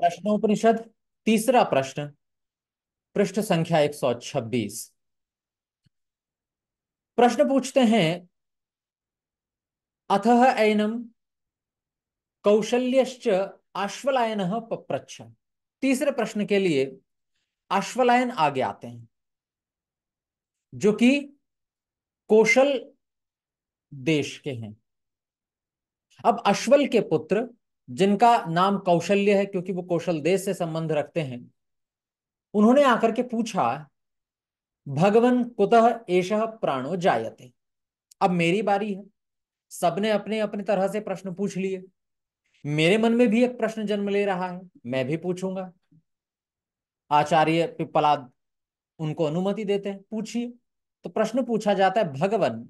प्रश्नोपनिषद तीसरा प्रश्न पृष्ठ संख्या 126 प्रश्न पूछते हैं अथ एनम कौशल्यश्च आश्वलायन पप्रच्छ तीसरे प्रश्न के लिए आश्वलायन आगे आते हैं जो कि कौशल देश के हैं अब अश्वल के पुत्र जिनका नाम कौशल्य है क्योंकि वो कौशल देश से संबंध रखते हैं उन्होंने आकर के पूछा भगवान कुतः एश प्राणो जायते अब मेरी बारी है सबने अपने अपने तरह से प्रश्न पूछ लिए मेरे मन में भी एक प्रश्न जन्म ले रहा है मैं भी पूछूंगा आचार्य पिपलाद उनको अनुमति देते हैं पूछिए तो प्रश्न पूछा जाता है भगवान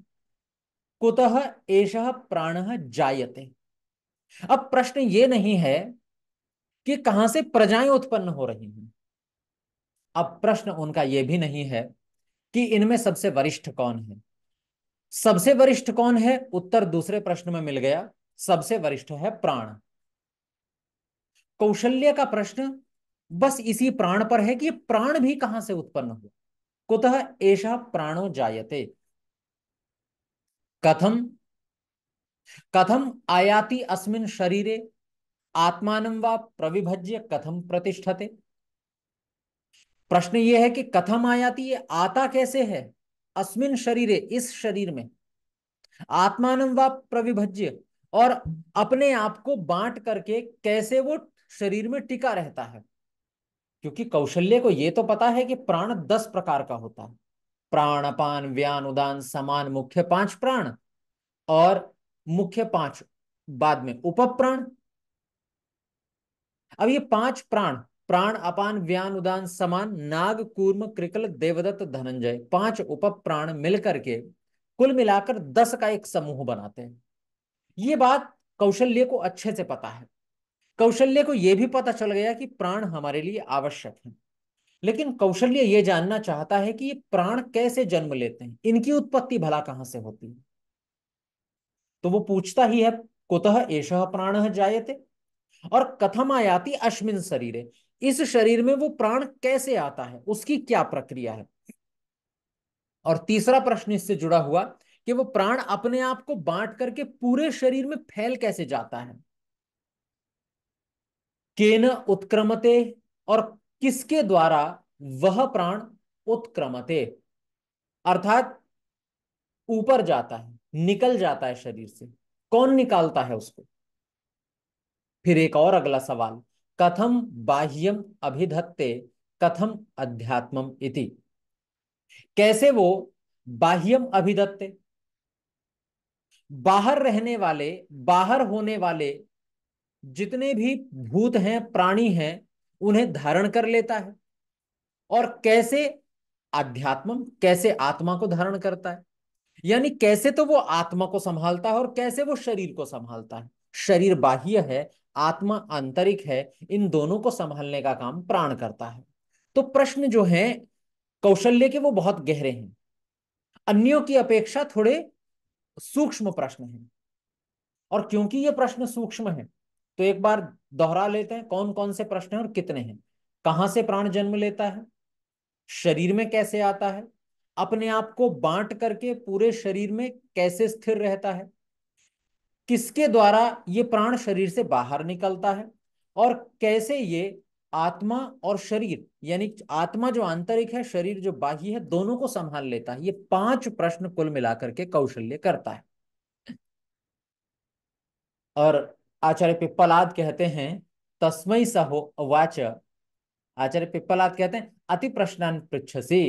कुतः एश प्राण जायते अब प्रश्न ये नहीं है कि कहां से प्रजाएं उत्पन्न हो रही हैं अब प्रश्न उनका यह भी नहीं है कि इनमें सबसे वरिष्ठ कौन है सबसे वरिष्ठ कौन है उत्तर दूसरे प्रश्न में मिल गया सबसे वरिष्ठ है प्राण कौशल्य का प्रश्न बस इसी प्राण पर है कि प्राण भी कहां से उत्पन्न हुआ कुतः ऐसा प्राणो जायते कथम कथम आयाति अस्मिन शरीरे आत्मान व प्रविभज्य कथम प्रतिष्ठते प्रश्न यह है कि कथम आयाति ये आता कैसे है अस्मिन शरीरे इस शरीर में आत्मान व प्रविभज्य और अपने आप को बांट करके कैसे वो शरीर में टिका रहता है क्योंकि कौशल्य को यह तो पता है कि प्राण दस प्रकार का होता है प्राण अपान व्यान उदान समान मुख्य पांच प्राण और मुख्य पांच बाद में उपप्राण अब ये पांच प्राण प्राण अपान व्यान उदान समान नाग कूर्म क्रिकल देवदत्त धनंजय पांच उपप्राण मिलकर के कुल मिलाकर दस का एक समूह बनाते हैं ये बात कौशल्य को अच्छे से पता है कौशल्य को यह भी पता चल गया कि प्राण हमारे लिए आवश्यक है लेकिन कौशल्य ये जानना चाहता है कि ये प्राण कैसे जन्म लेते हैं इनकी उत्पत्ति भला कहां से होती है तो वो पूछता ही है कुतः एस प्राण जायते और कथम आयाति अश्विन शरीर इस शरीर में वो प्राण कैसे आता है उसकी क्या प्रक्रिया है और तीसरा प्रश्न इससे जुड़ा हुआ कि वो प्राण अपने आप को बांट करके पूरे शरीर में फैल कैसे जाता है केन उत्क्रमते और किसके द्वारा वह प्राण उत्क्रमते अर्थात ऊपर जाता है निकल जाता है शरीर से कौन निकालता है उसको फिर एक और अगला सवाल कथम बाह्यम अभिधत्ते कथम अध्यात्मम इति कैसे वो बाह्यम अभिधत्ते बाहर रहने वाले बाहर होने वाले जितने भी भूत हैं प्राणी हैं उन्हें धारण कर लेता है और कैसे अध्यात्म कैसे आत्मा को धारण करता है यानी कैसे तो वो आत्मा को संभालता है और कैसे वो शरीर को संभालता है शरीर बाह्य है आत्मा आंतरिक है इन दोनों को संभालने का काम प्राण करता है तो प्रश्न जो है कौशल्य के वो बहुत गहरे हैं अन्यों की अपेक्षा थोड़े सूक्ष्म प्रश्न हैं और क्योंकि ये प्रश्न सूक्ष्म है तो एक बार दोहरा लेते हैं कौन कौन से प्रश्न हैं और कितने हैं कहाँ से प्राण जन्म लेता है शरीर में कैसे आता है अपने आप को बांट करके पूरे शरीर में कैसे स्थिर रहता है किसके द्वारा ये प्राण शरीर से बाहर निकलता है और कैसे ये आत्मा और शरीर यानी आत्मा जो आंतरिक है शरीर जो बाह्य है दोनों को संभाल लेता है ये पांच प्रश्न कुल मिलाकर के कौशल्य करता है और आचार्य पिप्पलाद कहते हैं तस्मय सहो वाच आचार्य पिप्पलाद कहते हैं अति प्रश्नान पृछसी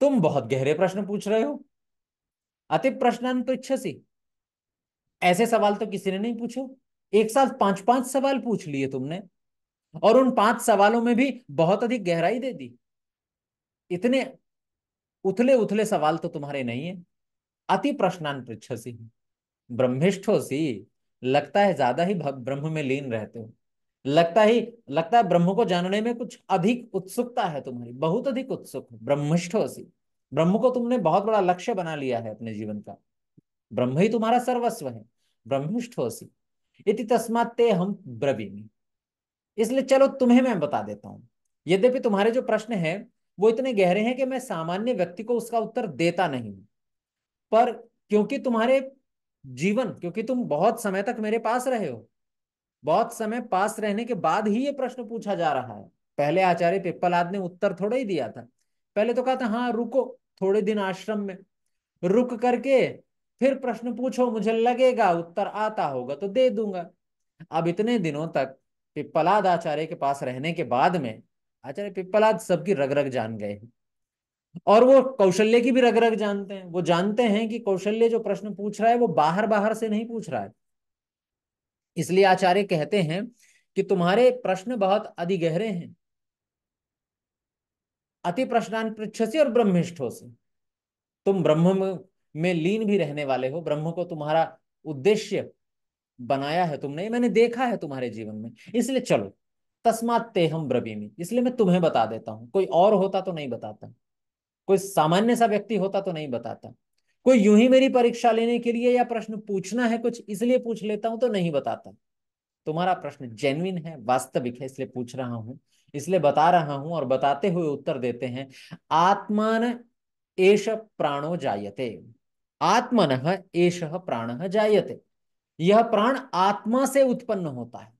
तुम बहुत गहरे प्रश्न पूछ रहे हो अति प्रश्न सी ऐसे सवाल तो किसी ने नहीं पूछे एक साथ पांच पांच सवाल पूछ लिए तुमने और उन पांच सवालों में भी बहुत अधिक गहराई दे दी इतने उथले उथले सवाल तो तुम्हारे नहीं है अति प्रश्नान पृछसी ब्रह्मिष्ठो सी लगता है ज्यादा ही ब्रह्म में लीन रहते हो लगता ही लगता है ब्रह्म को जानने में कुछ अधिक उत्सुकता है तुम्हारी बहुत अधिक उत्सुक है ब्रह्मष्ठोसी ब्रह्म को तुमने बहुत बड़ा लक्ष्य बना लिया है अपने जीवन का ब्रह्म ही तुम्हारा सर्वस्व है ब्रह्मष्ठोसी इति तस्मात हम ब्रवीमी इसलिए चलो तुम्हें मैं बता देता हूं यद्यपि तुम्हारे जो प्रश्न है वो इतने गहरे हैं कि मैं सामान्य व्यक्ति को उसका उत्तर देता नहीं पर क्योंकि तुम्हारे जीवन क्योंकि तुम बहुत समय तक मेरे पास रहे हो बहुत समय पास रहने के बाद ही ये प्रश्न पूछा जा रहा है पहले आचार्य पिप्पलाद ने उत्तर थोड़ा ही दिया था पहले तो कहा था हाँ रुको थोड़े दिन आश्रम में रुक करके फिर प्रश्न पूछो मुझे लगेगा उत्तर आता होगा तो दे दूंगा अब इतने दिनों तक पिप्पलाद आचार्य के पास रहने के बाद में आचार्य पिप्पलाद सबकी रग रग जान गए हैं और वो कौशल्य की भी रग रग जानते हैं वो जानते हैं कि कौशल्य जो प्रश्न पूछ रहा है वो बाहर बाहर से नहीं पूछ रहा है इसलिए आचार्य कहते हैं कि तुम्हारे प्रश्न बहुत अधि गहरे हैं अति प्रश्नान पृछसी और ब्रह्मिष्ठ से तुम ब्रह्म में लीन भी रहने वाले हो ब्रह्म को तुम्हारा उद्देश्य बनाया है तुमने मैंने देखा है तुम्हारे जीवन में इसलिए चलो तस्मात ते हम ब्रवीमी इसलिए मैं तुम्हें बता देता हूं कोई और होता तो नहीं बताता कोई सामान्य सा व्यक्ति होता तो नहीं बताता कोई यूं ही मेरी परीक्षा लेने के लिए या प्रश्न पूछना है कुछ इसलिए पूछ लेता हूं तो नहीं बताता तुम्हारा प्रश्न जेन्यन है वास्तविक है इसलिए पूछ रहा हूं इसलिए बता रहा हूं और बताते हुए उत्तर देते हैं आत्मान एष प्राणो जायते आत्मन एष प्राण जायते यह प्राण आत्मा से उत्पन्न होता है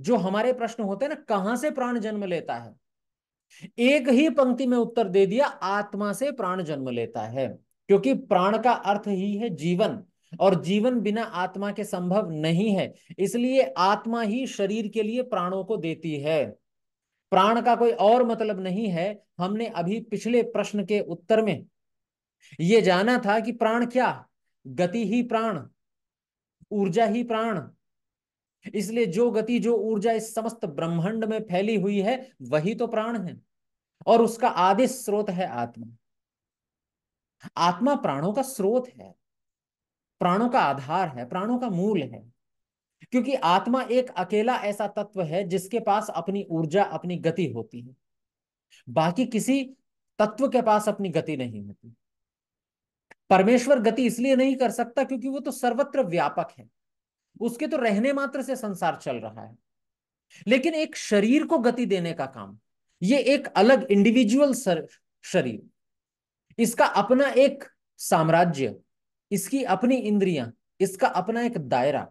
जो हमारे प्रश्न होते हैं ना कहां से प्राण जन्म लेता है एक ही पंक्ति में उत्तर दे दिया आत्मा से प्राण जन्म लेता है क्योंकि प्राण का अर्थ ही है जीवन और जीवन बिना आत्मा के संभव नहीं है इसलिए आत्मा ही शरीर के लिए प्राणों को देती है प्राण का कोई और मतलब नहीं है हमने अभी पिछले प्रश्न के उत्तर में ये जाना था कि प्राण क्या गति ही प्राण ऊर्जा ही प्राण इसलिए जो गति जो ऊर्जा इस समस्त ब्रह्मांड में फैली हुई है वही तो प्राण है और उसका आदि स्रोत है आत्मा आत्मा प्राणों का स्रोत है प्राणों का आधार है प्राणों का मूल है क्योंकि आत्मा एक अकेला ऐसा तत्व है जिसके पास अपनी ऊर्जा अपनी गति होती है बाकी किसी तत्व के पास अपनी गति नहीं होती परमेश्वर गति इसलिए नहीं कर सकता क्योंकि वो तो सर्वत्र व्यापक है उसके तो रहने मात्र से संसार चल रहा है लेकिन एक शरीर को गति देने का काम ये एक अलग इंडिविजुअल शरीर इसका अपना एक साम्राज्य इसकी अपनी इंद्रियां इसका अपना एक दायरा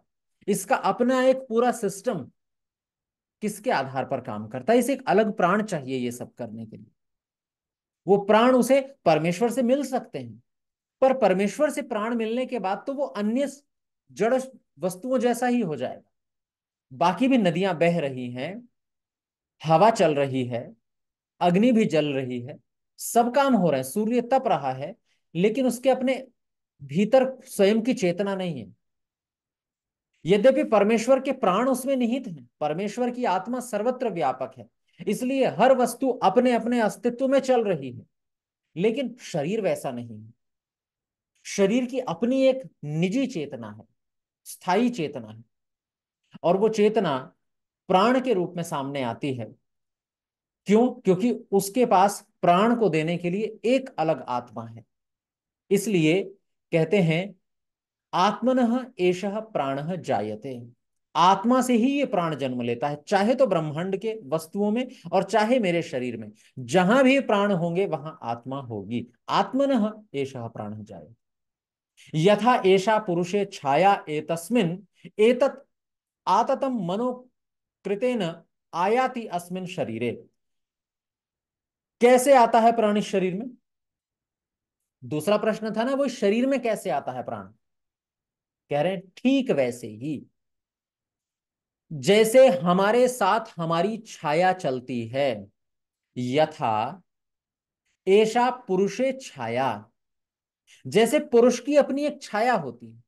इसका अपना एक पूरा सिस्टम किसके आधार पर काम करता है इसे एक अलग प्राण चाहिए ये सब करने के लिए वो प्राण उसे परमेश्वर से मिल सकते हैं पर परमेश्वर से प्राण मिलने के बाद तो वो अन्य जड़ वस्तुओं जैसा ही हो जाएगा बाकी भी नदियां बह रही हैं हवा चल रही है अग्नि भी जल रही है सब काम हो रहे हैं सूर्य तप रहा है लेकिन उसके अपने भीतर स्वयं की चेतना नहीं है यद्यपि परमेश्वर के प्राण उसमें निहित हैं परमेश्वर की आत्मा सर्वत्र व्यापक है इसलिए हर वस्तु अपने अपने अस्तित्व में चल रही है लेकिन शरीर वैसा नहीं है शरीर की अपनी एक निजी चेतना है स्थायी चेतना है और वो चेतना प्राण के रूप में सामने आती है क्यों क्योंकि उसके पास प्राण को देने के लिए एक अलग आत्मा है इसलिए कहते हैं आत्मन एश प्राण जायते आत्मा से ही ये प्राण जन्म लेता है चाहे तो ब्रह्मांड के वस्तुओं में और चाहे मेरे शरीर में जहां भी प्राण होंगे वहां आत्मा होगी आत्मन एश प्राण जायते यथा एषा पुरुषे छाया एतस्मिन् एतत् आततम मनो कृतेन आयाति अस्मिन शरीरे कैसे आता है प्राण इस शरीर में दूसरा प्रश्न था ना वो शरीर में कैसे आता है प्राण कह रहे हैं ठीक वैसे ही जैसे हमारे साथ हमारी छाया चलती है यथा एशा पुरुषे छाया जैसे पुरुष की अपनी एक छाया होती है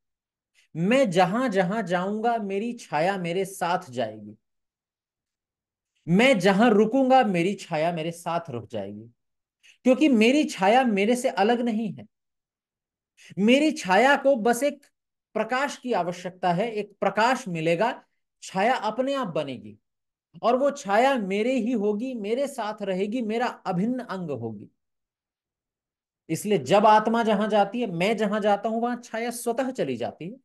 मैं जहां जहां जाऊंगा मेरी छाया मेरे साथ जाएगी मैं जहां रुकूंगा मेरी छाया मेरे साथ रुक जाएगी क्योंकि मेरी छाया मेरे से अलग नहीं है मेरी छाया को बस एक प्रकाश की आवश्यकता है एक प्रकाश मिलेगा छाया अपने आप बनेगी और वो छाया मेरे ही होगी मेरे साथ रहेगी मेरा अभिन्न अंग होगी इसलिए जब आत्मा जहां जाती है मैं जहां जाता हूं वहां छाया स्वतः चली जाती है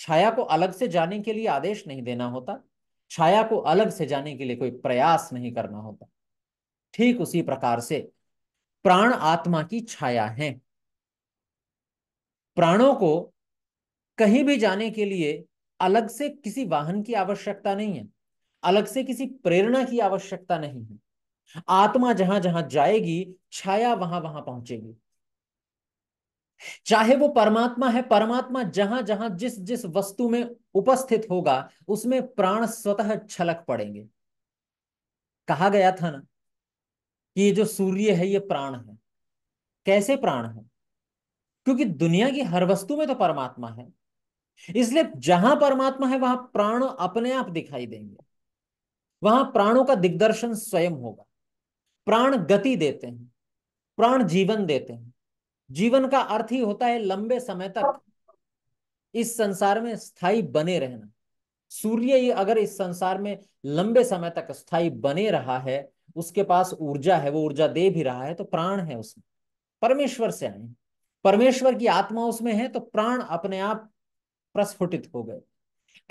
छाया को अलग से जाने के लिए आदेश नहीं देना होता छाया को अलग से जाने के लिए कोई प्रयास नहीं करना होता ठीक उसी प्रकार से प्राण आत्मा की छाया है प्राणों को कहीं भी जाने के लिए अलग से किसी वाहन की आवश्यकता नहीं है अलग से किसी प्रेरणा की आवश्यकता नहीं है आत्मा जहां जहां जाएगी छाया वहां वहां पहुंचेगी चाहे वो परमात्मा है परमात्मा जहां जहां जिस जिस वस्तु में उपस्थित होगा उसमें प्राण स्वतः छलक पड़ेंगे कहा गया था ना कि ये जो सूर्य है ये प्राण है कैसे प्राण है क्योंकि दुनिया की हर वस्तु में तो परमात्मा है इसलिए जहां परमात्मा है वहां प्राण अपने आप दिखाई देंगे वहां प्राणों का दिग्दर्शन स्वयं होगा प्राण गति देते हैं प्राण जीवन देते हैं जीवन का अर्थ ही होता है लंबे समय तक इस संसार में स्थायी बने रहना सूर्य ये अगर इस संसार में लंबे समय तक स्थायी बने रहा है उसके पास ऊर्जा है वो ऊर्जा दे भी रहा है तो प्राण है उसमें परमेश्वर से आए परमेश्वर की आत्मा उसमें है तो प्राण अपने आप प्रस्फुटित हो गए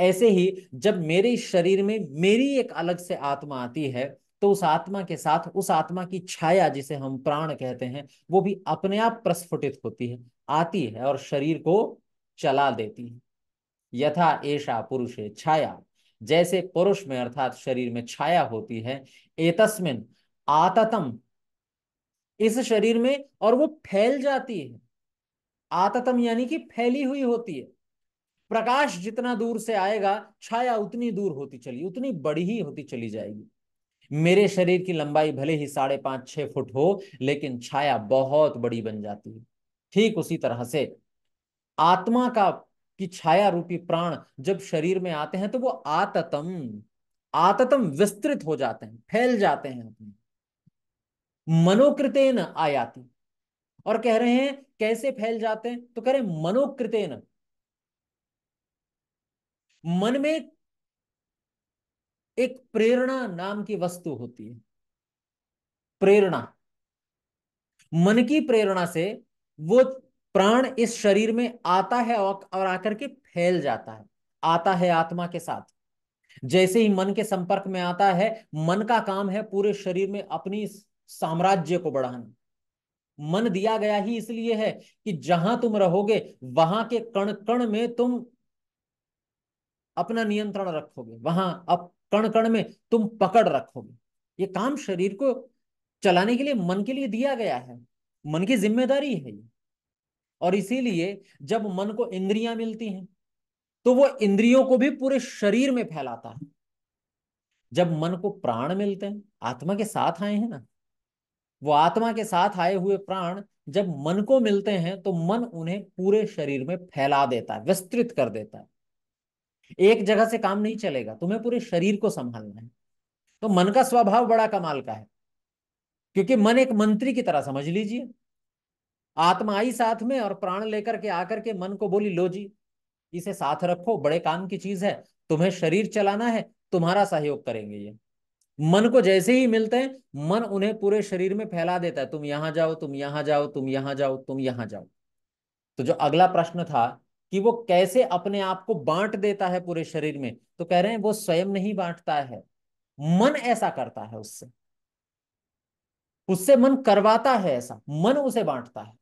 ऐसे ही जब मेरे शरीर में मेरी एक अलग से आत्मा आती है तो उस आत्मा के साथ उस आत्मा की छाया जिसे हम प्राण कहते हैं वो भी अपने आप प्रस्फुटित होती है आती है और शरीर को चला देती है यथा ऐसा पुरुषे छाया जैसे पुरुष में अर्थात शरीर में छाया होती है एतस्मिन आततम इस शरीर में और वो फैल जाती है आततम यानी कि फैली हुई होती है प्रकाश जितना दूर से आएगा छाया उतनी दूर होती चली उतनी बड़ी ही होती चली जाएगी मेरे शरीर की लंबाई भले ही साढ़े पांच छह फुट हो लेकिन छाया बहुत बड़ी बन जाती है ठीक उसी तरह से आत्मा का की छाया रूपी प्राण जब शरीर में आते हैं तो वो आततम आततम विस्तृत हो जाते हैं फैल जाते हैं अपने मनोकृतेन आयाति और कह रहे हैं कैसे फैल जाते हैं तो कह रहे हैं मनोकृतेन मन में एक प्रेरणा नाम की वस्तु होती है प्रेरणा मन की प्रेरणा से वो प्राण इस शरीर में आता है और आकर के फैल जाता है आता है आत्मा के साथ जैसे ही मन के संपर्क में आता है मन का काम है पूरे शरीर में अपनी साम्राज्य को बढ़ाना मन दिया गया ही इसलिए है कि जहां तुम रहोगे वहां के कण कण में तुम अपना नियंत्रण रखोगे वहां अब कण कण में तुम पकड़ रखोगे ये काम शरीर को चलाने के लिए मन के लिए दिया गया है मन की जिम्मेदारी है ये और इसीलिए जब मन को इंद्रियां मिलती हैं तो वो इंद्रियों को भी पूरे शरीर में फैलाता है जब मन को प्राण मिलते हैं आत्मा के साथ आए हैं ना वो आत्मा के साथ आए हुए प्राण जब मन को मिलते हैं तो मन उन्हें पूरे शरीर में फैला देता है विस्तृत कर देता है एक जगह से काम नहीं चलेगा तुम्हें पूरे शरीर को संभालना है तो मन का स्वभाव बड़ा कमाल का है क्योंकि मन एक मंत्री की तरह समझ लीजिए आत्मा आई साथ में और प्राण लेकर के आकर के मन को बोली लो जी इसे साथ रखो बड़े काम की चीज है तुम्हें शरीर चलाना है तुम्हारा सहयोग करेंगे ये मन को जैसे ही मिलते हैं मन उन्हें पूरे शरीर में फैला देता है तुम यहां जाओ तुम यहां जाओ तुम यहां जाओ तुम यहां जाओ तो जो अगला प्रश्न था कि वो कैसे अपने आप को बांट देता है पूरे शरीर में तो कह रहे हैं वो स्वयं नहीं बांटता है मन ऐसा करता है उससे उससे मन करवाता है ऐसा मन उसे बांटता है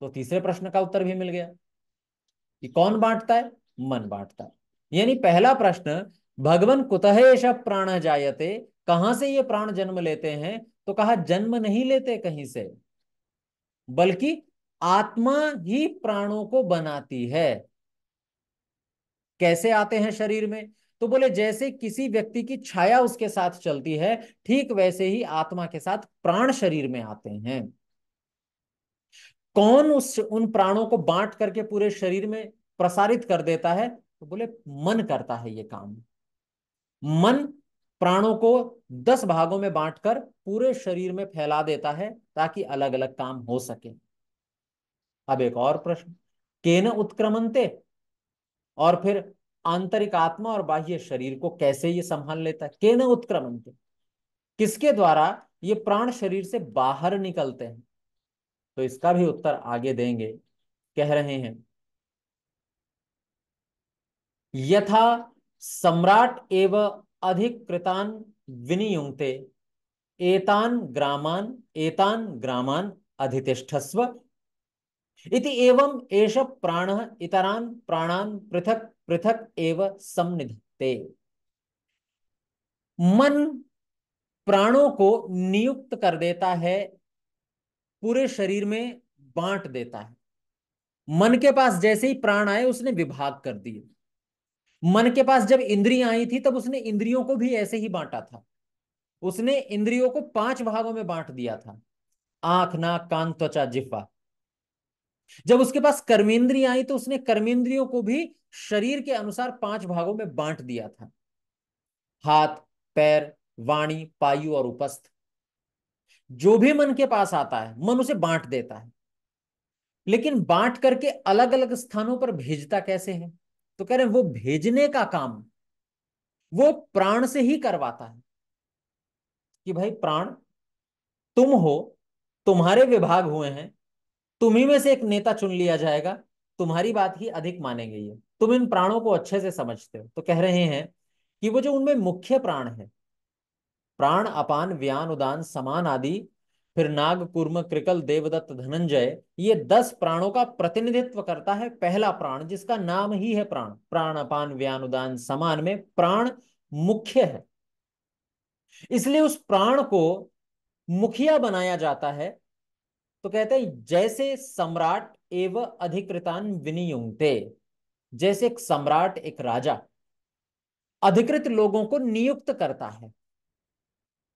तो तीसरे प्रश्न का उत्तर भी मिल गया कि कौन बांटता है मन बांटता है यानी पहला प्रश्न भगवान कुतः ऐसा प्राण जायते कहां से ये प्राण जन्म लेते हैं तो कहा जन्म नहीं लेते कहीं से बल्कि आत्मा ही प्राणों को बनाती है कैसे आते हैं शरीर में तो बोले जैसे किसी व्यक्ति की छाया उसके साथ चलती है ठीक वैसे ही आत्मा के साथ प्राण शरीर में आते हैं कौन उस उन प्राणों को बांट करके पूरे शरीर में प्रसारित कर देता है तो बोले मन करता है ये काम मन प्राणों को दस भागों में बांटकर पूरे शरीर में फैला देता है ताकि अलग अलग काम हो सके अब एक और प्रश्न केन उत्क्रमणते और फिर आंतरिक आत्मा और बाह्य शरीर को कैसे ये संभाल लेता है केन उत्क्रमणते किसके द्वारा ये प्राण शरीर से बाहर निकलते हैं तो इसका भी उत्तर आगे देंगे कह रहे हैं यथा सम्राट एव अधिकृतान विनियुक्ते एतान ग्रामान एतान ग्रामान अधितिष्ठस्व इति एवं एष प्राण इतरान प्राणान पृथक पृथक एव समनिधत्ते मन प्राणों को नियुक्त कर देता है पूरे शरीर में बांट देता है मन के पास जैसे ही प्राण आए उसने विभाग कर दिए मन के पास जब इंद्रियां आई थी तब उसने इंद्रियों को भी ऐसे ही बांटा था उसने इंद्रियों को पांच भागों में बांट दिया था आंख नाक कान त्वचा जिह्वा जब उसके पास कर्मेंद्रिय आई तो उसने कर्मेंद्रियों को भी शरीर के अनुसार पांच भागों में बांट दिया था हाथ पैर वाणी पायु और उपस्थ जो भी मन के पास आता है मन उसे बांट देता है लेकिन बांट करके अलग अलग स्थानों पर भेजता कैसे है तो कह रहे हैं वो भेजने का काम वो प्राण से ही करवाता है कि भाई प्राण तुम हो तुम्हारे विभाग हुए हैं तुम्ही में से एक नेता चुन लिया जाएगा तुम्हारी बात ही अधिक मानेंगे ये तुम इन प्राणों को अच्छे से समझते हो तो कह रहे हैं कि वो जो उनमें मुख्य प्राण है प्राण अपान व्यान उदान समान आदि फिर नाग कुर्म कृकल देवदत्त धनंजय ये दस प्राणों का प्रतिनिधित्व करता है पहला प्राण जिसका नाम ही है प्राण प्राण अपान व्यान उदान समान में प्राण मुख्य है इसलिए उस प्राण को मुखिया बनाया जाता है तो कहते हैं जैसे सम्राट एवं अधिकृतान विनियुक्ते जैसे एक सम्राट एक राजा अधिकृत लोगों को नियुक्त करता है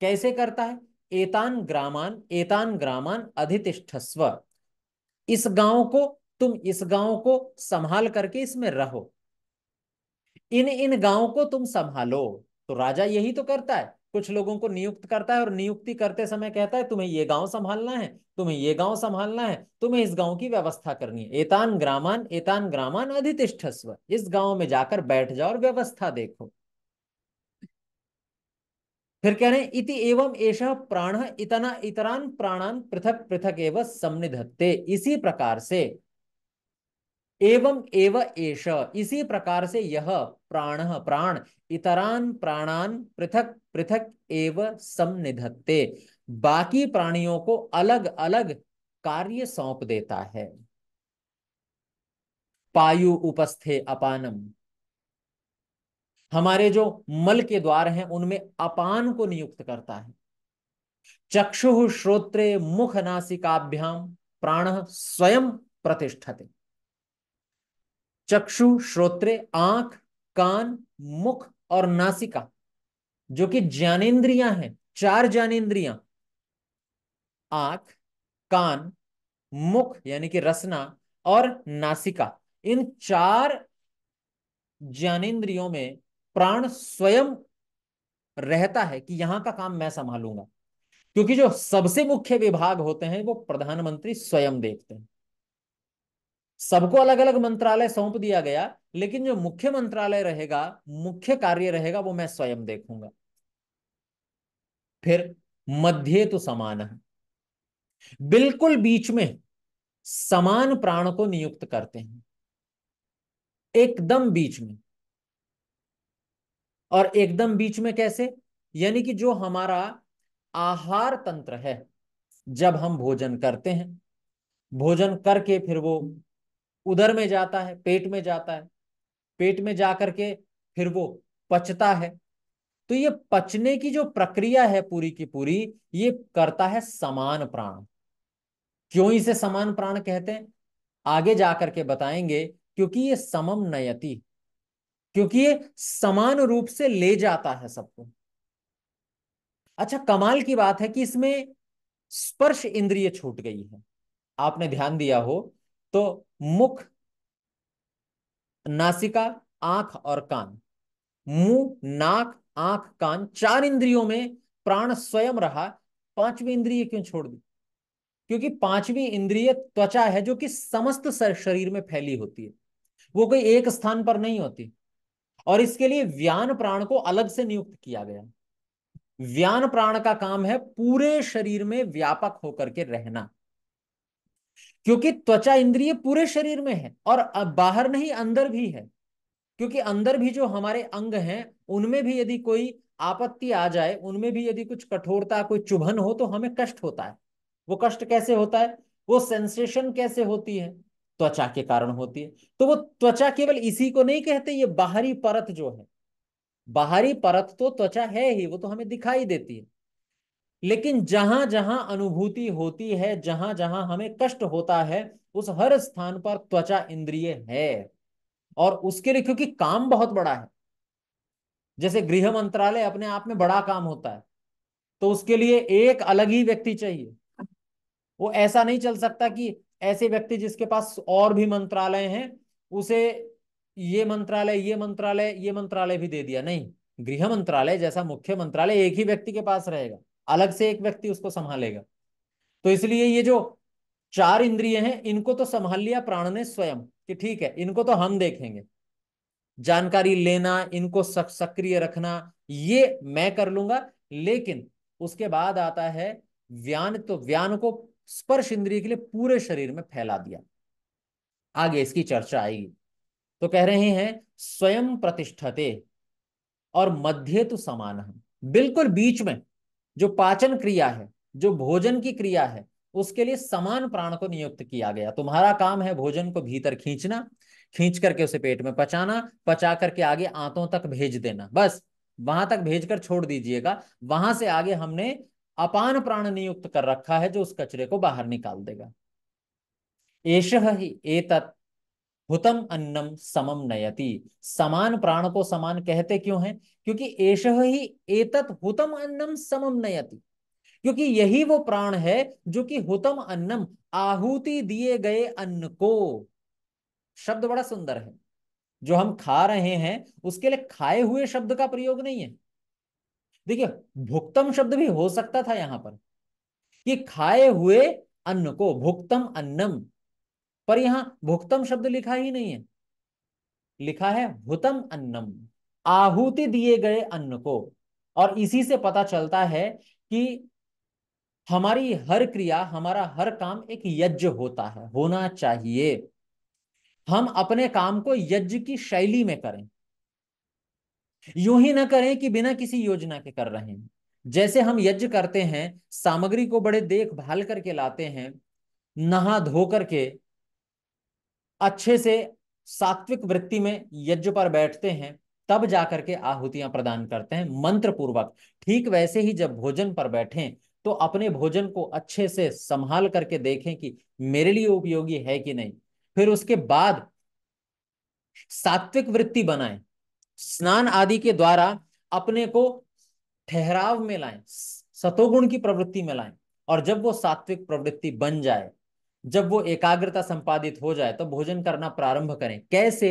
कैसे करता है एतान ग्रामान एतान ग्रामान अधितिष्ठस्व इस गांव को तुम इस गांव को संभाल करके इसमें रहो इन इन गांव को तुम संभालो तो राजा यही तो करता है कुछ लोगों को नियुक्त करता है और नियुक्ति करते समय कहता है तुम्हें ये गांव संभालना है तुम्हें ये गांव संभालना है तुम्हें इस गांव की व्यवस्था करनी है एतान ग्रामान एतान ग्रामान अधितिष्ठस्व इस गांव में जाकर बैठ जाओ और व्यवस्था देखो फिर कह रहे हैं इति एवं एष प्राण इतना इतरान प्राणान पृथक पृथक एवं समनिधत्ते इसी प्रकार से एवं एव एष इसी प्रकार से यह प्राण प्राण इतरान प्राणान पृथक पृथक एव समिधत्ते बाकी प्राणियों को अलग अलग कार्य सौंप देता है पायु उपस्थे अपानम हमारे जो मल के द्वार हैं उनमें अपान को नियुक्त करता है चक्षु श्रोत्रे मुख नासिकाभ्याम प्राण स्वयं प्रतिष्ठते चक्षु श्रोत्रे आंख कान मुख और नासिका जो कि ज्ञानेन्द्रियां हैं चार ज्ञानेन्द्रियां आंख कान मुख यानी कि रसना और नासिका इन चार ज्ञानेन्द्रियों में प्राण स्वयं रहता है कि यहां का काम मैं संभालूंगा क्योंकि जो सबसे मुख्य विभाग होते हैं वो प्रधानमंत्री स्वयं देखते हैं सबको अलग अलग मंत्रालय सौंप दिया गया लेकिन जो मुख्य मंत्रालय रहेगा मुख्य कार्य रहेगा वो मैं स्वयं देखूंगा फिर मध्य तो समान है बिल्कुल बीच में समान प्राण को नियुक्त करते हैं एकदम बीच में और एकदम बीच में कैसे यानी कि जो हमारा आहार तंत्र है जब हम भोजन करते हैं भोजन करके फिर वो उधर में जाता है पेट में जाता है पेट में जा करके फिर वो पचता है तो ये पचने की जो प्रक्रिया है पूरी की पूरी ये करता है समान प्राण क्यों इसे समान प्राण कहते हैं आगे जाकर के बताएंगे क्योंकि ये समम नयति क्योंकि ये समान रूप से ले जाता है सबको अच्छा कमाल की बात है कि इसमें स्पर्श इंद्रिय छूट गई है आपने ध्यान दिया हो तो मुख नासिका आंख और कान मुंह नाक आंख कान चार इंद्रियों में प्राण स्वयं रहा पांचवी इंद्रिय क्यों छोड़ दी क्योंकि पांचवी इंद्रिय त्वचा है जो कि समस्त शरीर में फैली होती है वो कोई एक स्थान पर नहीं होती और इसके लिए व्यान प्राण को अलग से नियुक्त किया गया व्यान प्राण का काम है पूरे शरीर में व्यापक होकर के रहना क्योंकि त्वचा इंद्रिय पूरे शरीर में है और बाहर नहीं अंदर भी है क्योंकि अंदर भी जो हमारे अंग हैं उनमें भी यदि कोई आपत्ति आ जाए उनमें भी यदि कुछ कठोरता कोई चुभन हो तो हमें कष्ट होता है वो कष्ट कैसे होता है वो सेंसेशन कैसे होती है त्वचा के कारण होती है तो वो त्वचा केवल इसी को नहीं कहते ये बाहरी परत जो है बाहरी परत तो त्वचा है ही वो तो हमें दिखाई देती है लेकिन जहां जहां अनुभूति होती है जहां जहां हमें कष्ट होता है उस हर स्थान पर त्वचा इंद्रिय है और उसके लिए क्योंकि काम बहुत बड़ा है जैसे गृह मंत्रालय अपने आप में बड़ा काम होता है तो उसके लिए एक अलग ही व्यक्ति चाहिए वो ऐसा नहीं चल सकता कि ऐसे व्यक्ति जिसके पास और भी मंत्रालय हैं उसे ये मंत्रालय ये मंत्रालय ये मंत्रालय भी दे दिया नहीं गृह मंत्रालय जैसा मुख्य मंत्रालय एक ही व्यक्ति के पास रहेगा अलग से एक व्यक्ति उसको संभालेगा तो इसलिए ये जो चार इंद्रिय हैं इनको तो संभाल लिया प्राण ने स्वयं कि ठीक है इनको तो हम देखेंगे जानकारी लेना इनको सक्रिय रखना ये मैं कर लूंगा लेकिन उसके बाद आता है व्यान तो व्यान को स्पर्श इंद्रिय के लिए पूरे शरीर में फैला दिया आगे इसकी चर्चा आएगी तो कह रहे हैं स्वयं प्रतिष्ठते और मध्य तो समान बिल्कुल बीच में जो पाचन क्रिया है जो भोजन की क्रिया है उसके लिए समान प्राण को नियुक्त किया गया तुम्हारा काम है भोजन को भीतर खींचना खींच करके उसे पेट में पचाना पचा करके आगे आंतों तक भेज देना बस वहां तक भेज कर छोड़ दीजिएगा वहां से आगे हमने अपान प्राण नियुक्त कर रखा है जो उस कचरे को बाहर निकाल देगा एश ही एतत हुतम अन्नम समम नयति समान प्राण को समान कहते क्यों हैं क्योंकि एष ही एतत हुतम अन्नम समम नयति क्योंकि यही वो प्राण है जो कि हुतम अन्नम आहुति दिए गए अन्न को शब्द बड़ा सुंदर है जो हम खा रहे हैं उसके लिए खाए हुए शब्द का प्रयोग नहीं है देखिए भुक्तम शब्द भी हो सकता था यहां पर कि खाए हुए अन्न को भुक्तम अन्नम पर यहां भुक्तम शब्द लिखा ही नहीं है लिखा है हुतम अन्नम आहुति दिए गए अन्न को और इसी से पता चलता है कि हमारी हर क्रिया हमारा हर काम एक यज्ञ होता है होना चाहिए हम अपने काम को यज्ञ की शैली में करें यूं ही ना करें कि बिना किसी योजना के कर रहे हैं जैसे हम यज्ञ करते हैं सामग्री को बड़े देखभाल करके लाते हैं नहा धो करके अच्छे से सात्विक वृत्ति में यज्ञ पर बैठते हैं तब जाकर के आहुतियां प्रदान करते हैं मंत्र पूर्वक ठीक वैसे ही जब भोजन पर बैठें तो अपने भोजन को अच्छे से संभाल करके देखें कि मेरे लिए उपयोगी है कि नहीं फिर उसके बाद सात्विक वृत्ति बनाएं स्नान आदि के द्वारा अपने को ठहराव में लाएं सतोगुण की प्रवृत्ति में लाएं और जब वो सात्विक प्रवृत्ति बन जाए जब वो एकाग्रता संपादित हो जाए तो भोजन करना प्रारंभ करें कैसे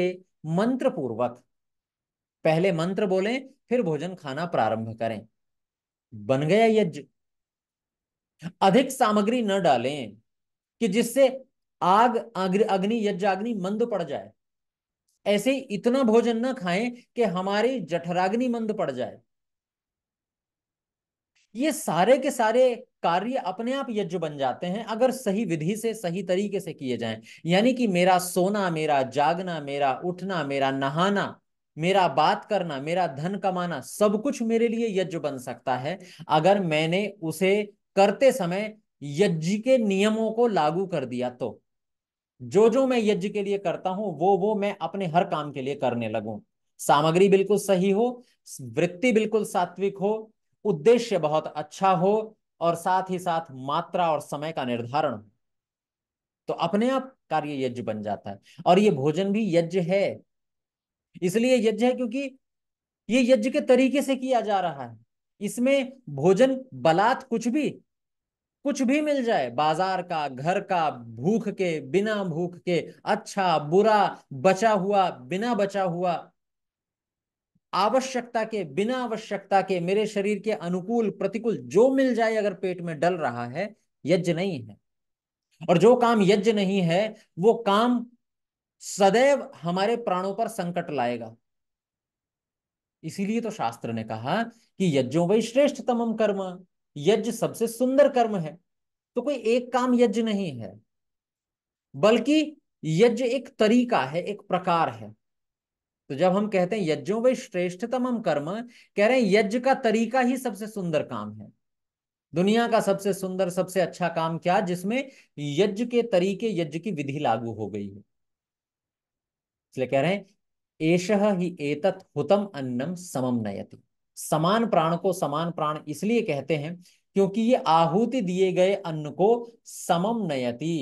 मंत्र पूर्वक पहले मंत्र बोलें फिर भोजन खाना प्रारंभ करें बन गया यज्ञ अधिक सामग्री न डालें कि जिससे आग अग्नि यज्ञ अग्नि मंद पड़ जाए ऐसे इतना भोजन न खाएं कि हमारी जठराग्नि मंद पड़ जाए ये सारे के सारे कार्य अपने आप यज्ञ बन जाते हैं अगर सही विधि से सही तरीके से किए जाएं यानी कि मेरा सोना मेरा जागना मेरा उठना मेरा नहाना मेरा बात करना मेरा धन कमाना सब कुछ मेरे लिए यज्ञ बन सकता है अगर मैंने उसे करते समय यज्ञ के नियमों को लागू कर दिया तो जो जो मैं यज्ञ के लिए करता हूं वो वो मैं अपने हर काम के लिए करने लगू सामग्री बिल्कुल सही हो वृत्ति बिल्कुल सात्विक हो उद्देश्य बहुत अच्छा हो और साथ ही साथ मात्रा और समय का निर्धारण तो अपने आप कार्य यज्ञ बन जाता है और ये भोजन भी यज्ञ है इसलिए यज्ञ है क्योंकि ये यज्ञ के तरीके से किया जा रहा है इसमें भोजन बलात् कुछ भी कुछ भी मिल जाए बाजार का घर का भूख के बिना भूख के अच्छा बुरा बचा हुआ बिना बचा हुआ आवश्यकता के बिना आवश्यकता के मेरे शरीर के अनुकूल प्रतिकूल जो मिल जाए अगर पेट में डल रहा है यज्ञ नहीं है और जो काम यज्ञ नहीं है वो काम सदैव हमारे प्राणों पर संकट लाएगा इसीलिए तो शास्त्र ने कहा कि यज्ञों वही तमम कर्म यज्ञ सबसे सुंदर कर्म है तो कोई एक काम यज्ञ नहीं है बल्कि यज्ञ एक तरीका है एक प्रकार है तो जब हम कहते हैं यज्ञों व श्रेष्ठतम हम कर्म कह रहे हैं यज्ञ का तरीका ही सबसे सुंदर काम है दुनिया का सबसे सुंदर सबसे अच्छा काम क्या जिसमें यज्ञ के तरीके यज्ञ की विधि लागू हो गई है इसलिए कह रहे हैं एश ही एतत हुतम अन्नम समम नयति समान प्राण को समान प्राण इसलिए कहते हैं क्योंकि ये आहुति दिए गए अन्न को समम नयति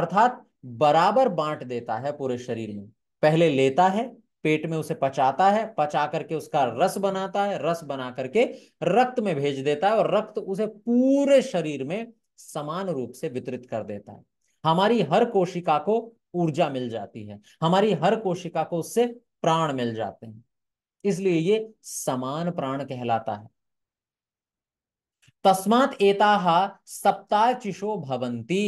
अर्थात बराबर बांट देता है पूरे शरीर में पहले लेता है पेट में उसे पचाता है पचा करके उसका रस बनाता है रस बना करके रक्त में भेज देता है और रक्त उसे पूरे शरीर में समान रूप से वितरित कर देता है हमारी हर कोशिका को ऊर्जा मिल जाती है हमारी हर कोशिका को उससे प्राण मिल जाते हैं इसलिए ये समान प्राण कहलाता है तस्मात एताहा सप्ताह चिशो भवंती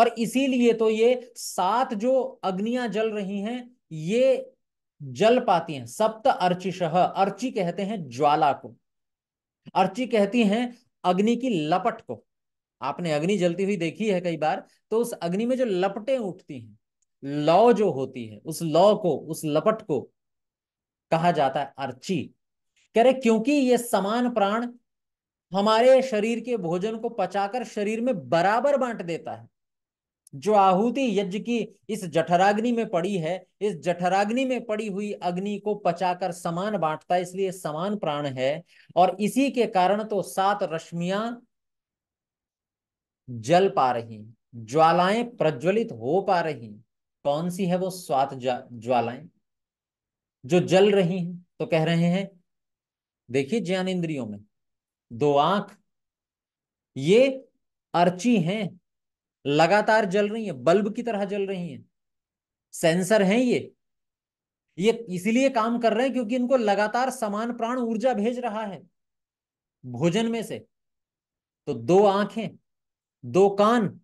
और इसीलिए तो ये सात जो अग्नियां जल रही हैं ये जल पाती हैं सप्त अर्चिश अर्ची कहते हैं ज्वाला को अर्ची कहती हैं अग्नि की लपट को आपने अग्नि जलती हुई देखी है कई बार तो उस अग्नि में जो लपटें उठती हैं लौ जो होती है उस लौ को उस लपट को कहा जाता है अर्ची कह रहे क्योंकि ये समान प्राण हमारे शरीर के भोजन को पचाकर शरीर में बराबर बांट देता है जो आहुति यज्ञ की इस जठराग्नि में पड़ी है इस जठराग्नि में पड़ी हुई अग्नि को पचाकर समान बांटता है इसलिए समान प्राण है और इसी के कारण तो सात रश्मिया जल पा रही ज्वालाएं प्रज्वलित हो पा रही कौन सी है वो स्वात ज्वालाएं जो जल रही हैं तो कह रहे हैं देखिए ज्ञान इंद्रियों में दो आंख ये अर्ची हैं लगातार जल रही है बल्ब की तरह जल रही है सेंसर है ये ये इसीलिए काम कर रहे हैं क्योंकि इनको लगातार समान प्राण ऊर्जा भेज रहा है भोजन में से तो दो आंखें दो कान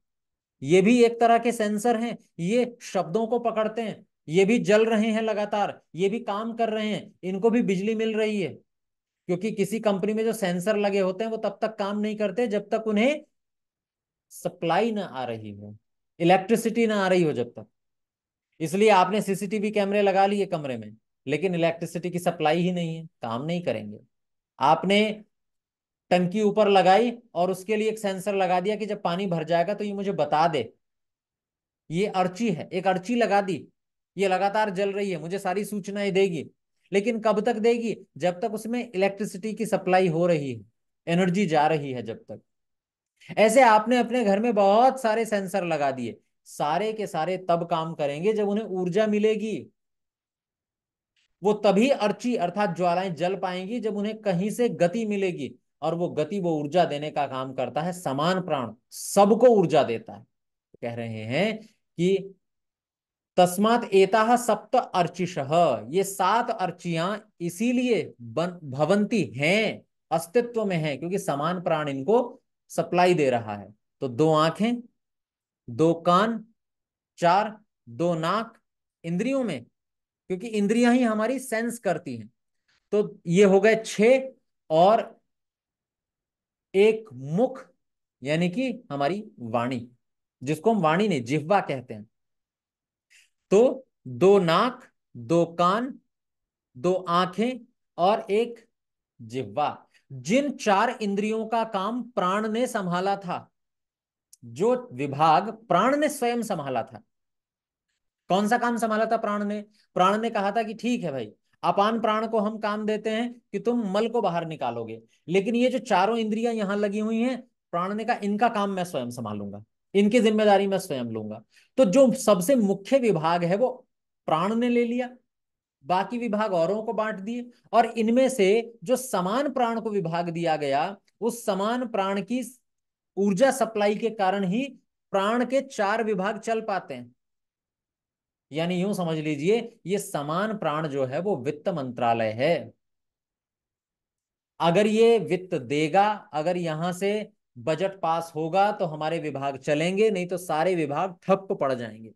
ये भी एक तरह के सेंसर हैं ये शब्दों को पकड़ते हैं ये भी जल रहे हैं लगातार ये भी काम कर रहे हैं इनको भी बिजली मिल रही है क्योंकि किसी कंपनी में जो सेंसर लगे होते हैं वो तब तक काम नहीं करते जब तक उन्हें सप्लाई ना आ रही हो इलेक्ट्रिसिटी ना आ रही हो जब तक इसलिए आपने सीसीटीवी कैमरे लगा लिए कमरे में लेकिन इलेक्ट्रिसिटी की सप्लाई ही नहीं है काम नहीं करेंगे आपने टंकी ऊपर लगाई और उसके लिए एक सेंसर लगा दिया कि जब पानी भर जाएगा तो ये मुझे बता दे ये अर्ची है एक अर्ची लगा दी ये लगातार जल रही है मुझे सारी सूचनाएं देगी लेकिन कब तक देगी जब तक उसमें इलेक्ट्रिसिटी की सप्लाई हो रही है एनर्जी जा रही है जब तक ऐसे आपने अपने घर में बहुत सारे सेंसर लगा दिए सारे के सारे तब काम करेंगे जब उन्हें ऊर्जा मिलेगी वो तभी अर्ची अर्थात ज्वालाएं जल पाएंगी जब उन्हें कहीं से गति मिलेगी और वो गति वो ऊर्जा देने का काम करता है समान प्राण सबको ऊर्जा देता है कह रहे हैं कि तस्मात एता सप्त अर्चिश ये सात अर्चियां इसीलिए बन भवंती हैं अस्तित्व में हैं क्योंकि समान प्राण इनको सप्लाई दे रहा है तो दो आंखें दो कान चार दो नाक इंद्रियों में क्योंकि इंद्रियां ही हमारी सेंस करती हैं तो ये हो गए छ और एक मुख यानी कि हमारी वाणी जिसको हम वाणी नहीं जिह्वा कहते हैं तो दो नाक दो कान दो आंखें और एक जिह्वा जिन चार इंद्रियों का काम प्राण ने संभाला था जो विभाग प्राण ने स्वयं संभाला था कौन सा काम संभाला था प्राण ने प्राण ने कहा था कि ठीक है भाई अपान प्राण को हम काम देते हैं कि तुम मल को बाहर निकालोगे लेकिन ये जो चारों इंद्रियां यहां लगी हुई हैं प्राण ने कहा इनका काम मैं स्वयं संभालूंगा इनकी जिम्मेदारी मैं स्वयं लूंगा तो जो सबसे मुख्य विभाग है वो प्राण ने ले लिया बाकी विभाग औरों को बांट दिए और इनमें से जो समान प्राण को विभाग दिया गया उस समान प्राण की ऊर्जा सप्लाई के कारण ही प्राण के चार विभाग चल पाते हैं यानी यूं समझ लीजिए ये समान प्राण जो है वो वित्त मंत्रालय है अगर ये वित्त देगा अगर यहां से बजट पास होगा तो हमारे विभाग चलेंगे नहीं तो सारे विभाग ठप पड़ जाएंगे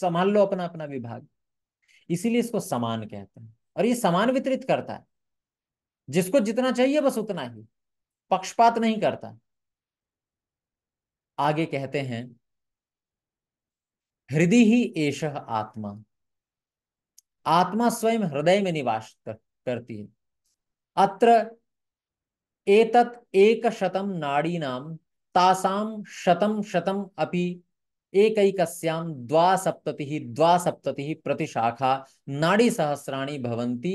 संभाल लो अपना अपना विभाग इसीलिए इसको समान कहते हैं और ये समान वितरित करता है जिसको जितना चाहिए बस उतना ही पक्षपात नहीं करता आगे कहते हैं हृदय ही एश आत्मा आत्मा स्वयं हृदय में निवास करती है अत्र एक शतम नाड़ी नाम तासाम शतम शतम अपि सप्तति द्वा सप्तति प्रतिशाखा सहस्राणी भवंती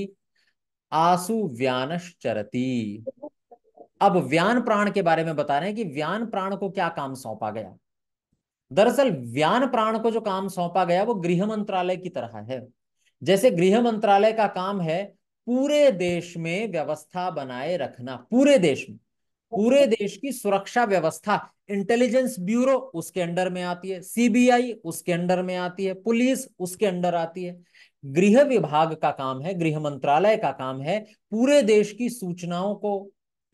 आसु व्यानश्चरति अब व्यान प्राण के बारे में बता रहे हैं कि व्यान प्राण को क्या काम सौंपा गया दरअसल व्यान प्राण को जो काम सौंपा गया वो गृह मंत्रालय की तरह है जैसे गृह मंत्रालय का काम है पूरे देश में व्यवस्था बनाए रखना पूरे देश में पूरे देश की सुरक्षा व्यवस्था इंटेलिजेंस ब्यूरो उसके अंडर में आती है सीबीआई उसके अंडर में आती है पुलिस उसके अंडर आती है गृह विभाग का काम है गृह मंत्रालय का काम है पूरे देश की सूचनाओं को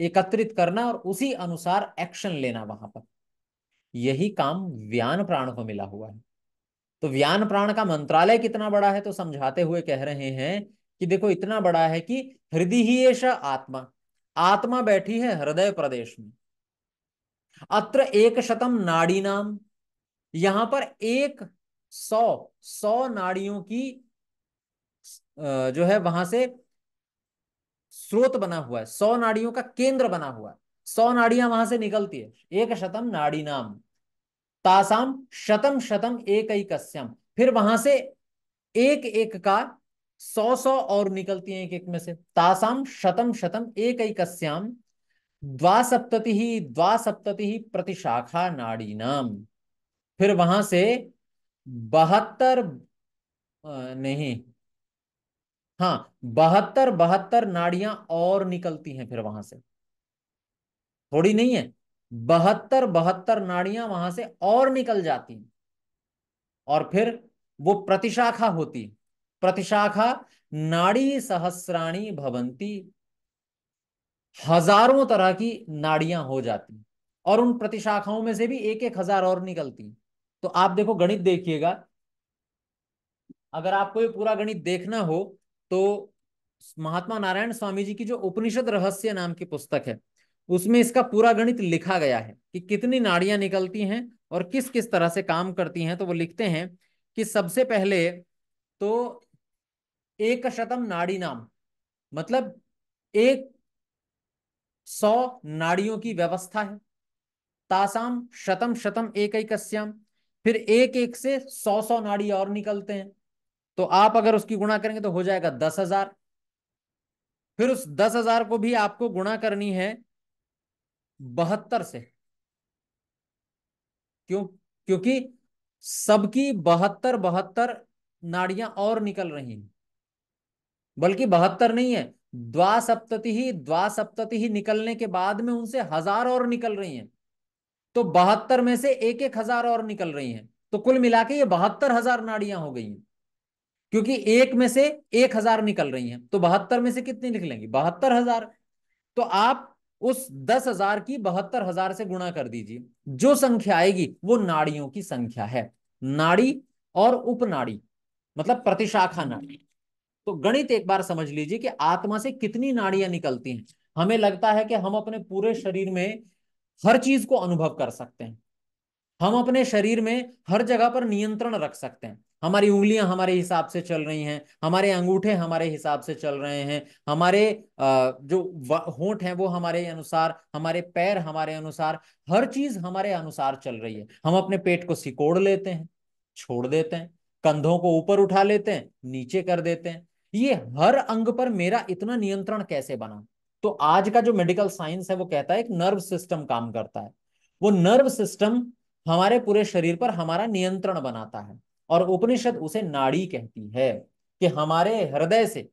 एकत्रित करना और उसी अनुसार एक्शन लेना वहां पर यही काम व्यान प्राण को मिला हुआ है तो व्यान प्राण का मंत्रालय कितना बड़ा है तो समझाते हुए कह रहे हैं कि देखो इतना बड़ा है कि हृदय ही आत्मा आत्मा बैठी है हृदय प्रदेश में अत्र एक शतम नाड़ी नाम यहां पर एक सौ सौ नाड़ियों की जो है वहां से स्रोत बना हुआ है सौ नाड़ियों का केंद्र बना हुआ है सौ नाड़ियां वहां से निकलती है एक शतम नाड़ी नाम तासाम शतम शतम एक ही कस्यम फिर वहां से एक एक का सौ सौ और निकलती है एक एक में से तासाम शतम शतम एक ही कस्याम द्वासप्तति द्वासप्तति प्रतिशाखा नाड़ी नाम फिर वहां से बहत्तर नहीं हाँ बहत्तर बहत्तर नाड़ियां और निकलती हैं फिर वहां से थोड़ी नहीं है बहत्तर बहत्तर नाड़ियां वहां से और निकल जाती हैं और फिर वो प्रतिशाखा होती प्रतिशाखा नाड़ी सहस्राणी भवंती हजारों तरह की नाड़ियां हो जाती और उन प्रतिशाखाओं में से भी एक एक हजार और निकलती तो आप देखो गणित देखिएगा अगर आपको ये पूरा गणित देखना हो तो महात्मा नारायण स्वामी जी की जो उपनिषद रहस्य नाम की पुस्तक है उसमें इसका पूरा गणित लिखा गया है कि कितनी नाड़ियां निकलती हैं और किस किस तरह से काम करती हैं तो वो लिखते हैं कि सबसे पहले तो एक शतम नाड़ी नाम मतलब एक सौ नाड़ियों की व्यवस्था है तासाम शतम शतम एक एक फिर एक एक से सौ सौ नाड़ी और निकलते हैं तो आप अगर उसकी गुणा करेंगे तो हो जाएगा दस हजार फिर उस दस हजार को भी आपको गुणा करनी है बहत्तर से क्यों क्योंकि सबकी बहत्तर बहत्तर नाड़ियां और निकल रही हैं बल्कि बहत्तर नहीं है द्वासप्तति द्वासप्तति निकलने के बाद में उनसे हजार और निकल रही हैं तो बहत्तर में से एक एक हजार और निकल रही हैं तो कुल मिला के ये बहत्तर हजार नाड़ियां हो गई हैं क्योंकि एक में से एक हजार निकल रही हैं तो बहत्तर में से कितनी निकलेंगी बहत्तर हजार तो आप उस दस हजार की बहत्तर हजार से गुणा कर दीजिए जो संख्या आएगी वो नाड़ियों की संख्या है नाड़ी और उपनाड़ी मतलब प्रतिशाखा नाड़ी तो गणित एक बार समझ लीजिए कि आत्मा से कितनी नाड़ियां निकलती हैं हमें लगता है कि हम अपने पूरे शरीर में हर चीज को अनुभव कर सकते हैं हम अपने शरीर में हर जगह पर नियंत्रण रख सकते हैं हमारी उंगलियां हमारे हिसाब से चल रही हैं हमारे अंगूठे हमारे हिसाब से चल रहे हैं हमारे जो होंठ हैं वो हमारे अनुसार हमारे पैर हमारे अनुसार हर चीज हमारे अनुसार चल रही है हम अपने पेट को सिकोड़ लेते हैं छोड़ देते हैं कंधों को ऊपर उठा लेते हैं नीचे कर देते हैं ये हर अंग पर मेरा इतना नियंत्रण कैसे बना तो आज का जो मेडिकल साइंस है वो कहता है एक नर्व सिस्टम काम करता है वो नर्व सिस्टम हमारे पूरे शरीर पर हमारा नियंत्रण बनाता है और उपनिषद उसे नाड़ी कहती है कि हमारे हृदय से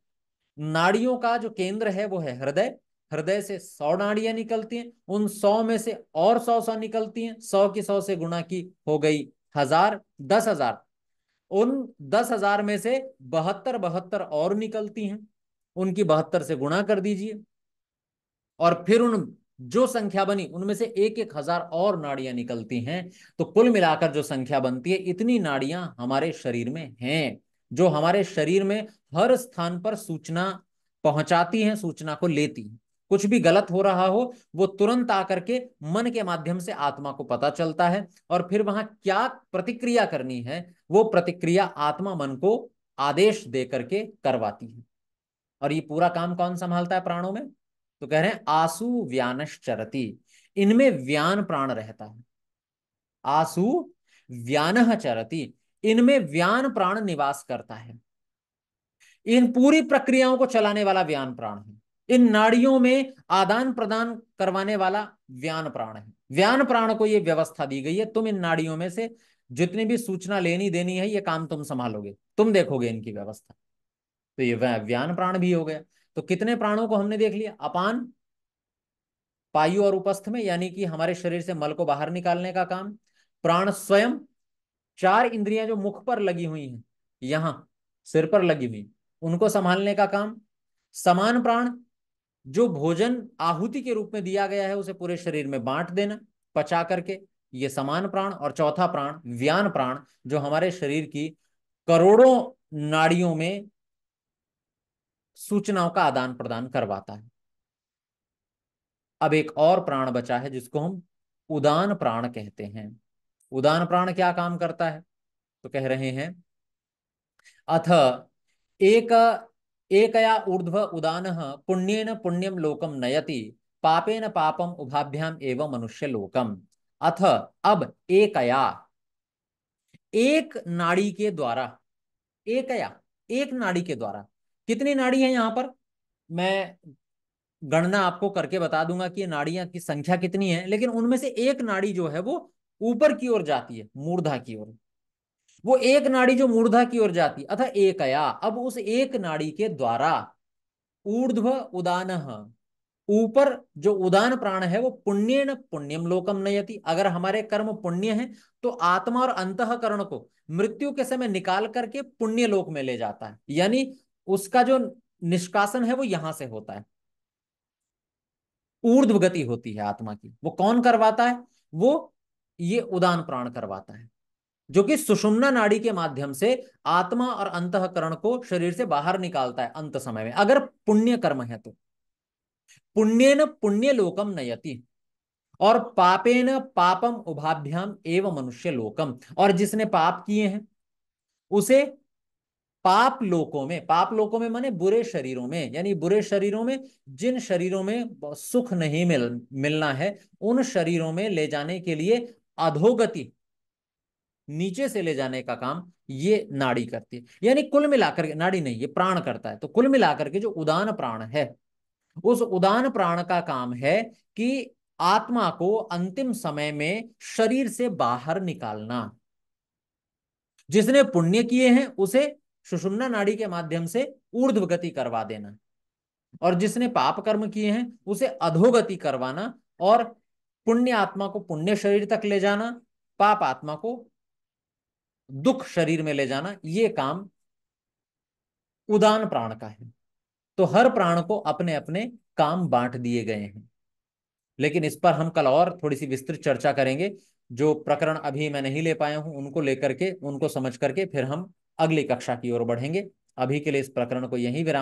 नाड़ियों का जो केंद्र है वो है हृदय हृदय से सौ नाड़ियां निकलती हैं उन सौ में से और सौ सौ निकलती हैं सौ की सौ से गुणा की हो गई हजार दस हजार उन दस हजार में से बहत्तर बहत्तर और निकलती हैं उनकी बहत्तर से गुणा कर दीजिए और फिर उन जो संख्या बनी उनमें से एक एक हजार और नाड़ियां निकलती हैं तो कुल मिलाकर जो संख्या बनती है इतनी नाड़ियां हमारे शरीर में हैं जो हमारे शरीर में हर स्थान पर सूचना पहुंचाती हैं सूचना को लेती हैं कुछ भी गलत हो रहा हो वो तुरंत आकर के मन के माध्यम से आत्मा को पता चलता है और फिर वहां क्या प्रतिक्रिया करनी है वो प्रतिक्रिया आत्मा मन को आदेश दे करके करवाती है और ये पूरा काम कौन संभालता है प्राणों में तो कह रहे हैं आसु व्यानश्चरती इनमें व्यान प्राण रहता है आसु व्यान चरती इनमें व्यान प्राण निवास करता है इन पूरी प्रक्रियाओं को चलाने वाला व्यान प्राण है इन नाड़ियों में आदान प्रदान करवाने वाला व्यान प्राण है व्यान प्राण को ये व्यवस्था दी गई है तुम इन नाड़ियों में से जितनी भी सूचना लेनी देनी है ये काम तुम संभालोगे तुम देखोगे इनकी व्यवस्था तो ये व्यान प्राण भी हो गया तो कितने प्राणों को हमने देख लिया अपान पायु और उपस्थ में यानी कि हमारे शरीर से मल को बाहर निकालने का काम प्राण स्वयं चार इंद्रियां जो मुख पर लगी हुई हैं यहां सिर पर लगी हुई उनको संभालने का काम समान प्राण जो भोजन आहुति के रूप में दिया गया है उसे पूरे शरीर में बांट देना पचा करके ये समान प्राण और चौथा प्राण व्यान प्राण जो हमारे शरीर की करोड़ों नाड़ियों में सूचनाओं का आदान प्रदान करवाता है अब एक और प्राण बचा है जिसको हम उदान प्राण कहते हैं उदान प्राण क्या काम करता है तो कह रहे हैं अथ एक एकया ऊर्ध्व उदान पुण्यन पुण्यम लोकम नयति पापेन पापम उभाभ्याम एवं मनुष्य लोकम अथ अब एकया एक नाड़ी के द्वारा एकया एक नाड़ी के द्वारा कितनी नाड़ी है यहाँ पर मैं गणना आपको करके बता दूंगा कि नाड़ियां की संख्या कितनी है लेकिन उनमें से एक नाड़ी जो है वो ऊपर की ओर जाती है मूर्धा की ओर वो एक नाड़ी जो मूर्धा की ओर जाती अथा एकया अब उस एक नाड़ी के द्वारा ऊर्ध्व उदान ऊपर जो उदान प्राण है वो पुण्य न पुण्यम लोकम नयति अगर हमारे कर्म पुण्य है तो आत्मा और अंतकरण को मृत्यु के समय निकाल करके पुण्य लोक में ले जाता है यानी उसका जो निष्कासन है वो यहां से होता है ऊर्ध्व गति होती है आत्मा की वो कौन करवाता है वो ये उदान प्राण करवाता है जो कि सुषुम्ना नाड़ी के माध्यम से आत्मा और अंतकरण को शरीर से बाहर निकालता है अंत समय में अगर पुण्य कर्म है तो पुण्य न पुण्य लोकम नयति और पापे न पापम उभाभ्याम एवं मनुष्य लोकम और जिसने पाप किए हैं उसे पाप लोकों में पाप लोकों में माने बुरे शरीरों में यानी बुरे शरीरों में जिन शरीरों में सुख नहीं मिल मिलना है उन शरीरों में ले जाने के लिए अधोगति नीचे से ले जाने का काम ये नाड़ी करती है यानी कुल मिलाकर के नाड़ी नहीं ये प्राण करता है तो कुल मिलाकर के जो उदान प्राण है उस उदान प्राण का काम है कि आत्मा को अंतिम समय में शरीर से बाहर निकालना जिसने पुण्य किए हैं उसे सुषुम्ना नाड़ी के माध्यम से ऊर्ध्व गति करवा देना और जिसने पाप कर्म किए हैं उसे अधोगति करवाना और पुण्य आत्मा को पुण्य शरीर तक ले जाना पाप आत्मा को दुख शरीर में ले जाना ये काम उदान प्राण का है तो हर प्राण को अपने अपने काम बांट दिए गए हैं लेकिन इस पर हम कल और थोड़ी सी विस्तृत चर्चा करेंगे जो प्रकरण अभी मैं नहीं ले पाया हूं उनको लेकर के उनको समझ करके फिर हम अगली कक्षा की ओर बढ़ेंगे अभी के लिए इस प्रकरण को यही विराम